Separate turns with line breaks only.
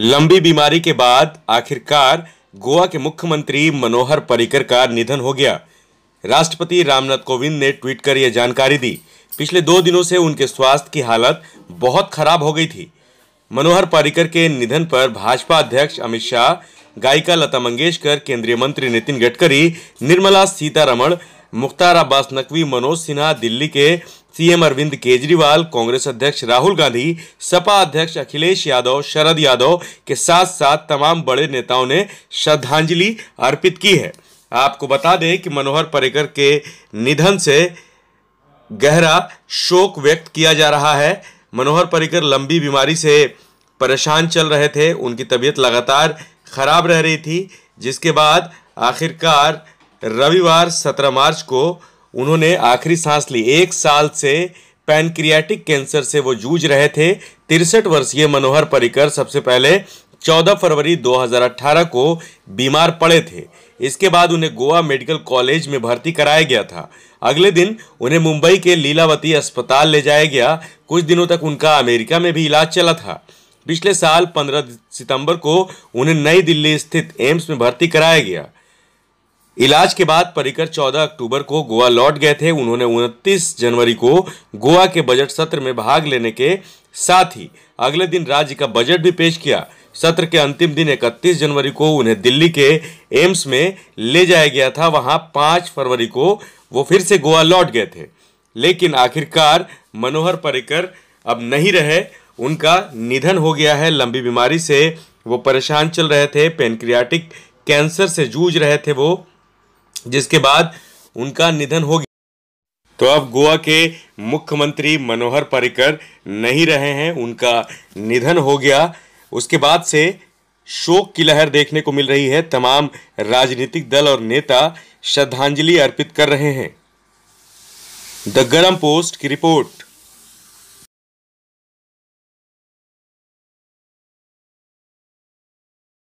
लंबी बीमारी के बाद आखिरकार गोवा के मुख्यमंत्री मनोहर पर्रिकर का निधन हो गया राष्ट्रपति रामनाथ कोविंद ने ट्वीट कर यह जानकारी दी पिछले दो दिनों से उनके स्वास्थ्य की हालत बहुत खराब हो गई थी मनोहर पर्रिकर के निधन पर भाजपा अध्यक्ष अमित शाह गायिका लता मंगेशकर केंद्रीय मंत्री नितिन गडकरी निर्मला सीतारमण मुख्तार अब्बास नकवी मनोज सिन्हा दिल्ली के सीएम अरविंद केजरीवाल कांग्रेस अध्यक्ष राहुल गांधी सपा अध्यक्ष अखिलेश यादव शरद यादव के साथ साथ तमाम बड़े नेताओं ने श्रद्धांजलि अर्पित की है आपको बता दें कि मनोहर पर्रिकर के निधन से गहरा शोक व्यक्त किया जा रहा है मनोहर पर्रिकर लंबी बीमारी से परेशान चल रहे थे उनकी तबीयत लगातार खराब रह रही थी जिसके बाद आखिरकार रविवार 17 मार्च को उन्होंने आखिरी सांस ली एक साल से पैनक्रियाटिक कैंसर से वो जूझ रहे थे तिरसठ वर्षीय मनोहर पर्रिकर सबसे पहले 14 फरवरी 2018 को बीमार पड़े थे इसके बाद उन्हें गोवा मेडिकल कॉलेज में भर्ती कराया गया था अगले दिन उन्हें मुंबई के लीलावती अस्पताल ले जाया गया कुछ दिनों तक उनका अमेरिका में भी इलाज चला था पिछले साल 15 सितंबर को उन्हें नई दिल्ली स्थित एम्स में भर्ती कराया गया इलाज के बाद पर्रिकर 14 अक्टूबर को गोवा लौट गए थे उन्होंने 29 जनवरी को गोवा के बजट सत्र में भाग लेने के साथ ही अगले दिन राज्य का बजट भी पेश किया सत्र के अंतिम दिन 31 जनवरी को उन्हें दिल्ली के एम्स में ले जाया गया था वहां 5 फरवरी को वो फिर से गोवा लौट गए थे लेकिन आखिरकार मनोहर पर्रिकर अब नहीं रहे उनका निधन हो गया है लंबी बीमारी से वो परेशान चल रहे थे पेनक्रियाटिक कैंसर से जूझ रहे थे वो जिसके बाद उनका निधन हो गया तो अब गोवा के मुख्यमंत्री मनोहर पर्रिकर नहीं रहे हैं उनका निधन हो गया उसके बाद से शोक की लहर देखने को मिल रही है तमाम राजनीतिक दल और नेता श्रद्धांजलि अर्पित कर रहे हैं द गरम पोस्ट की रिपोर्ट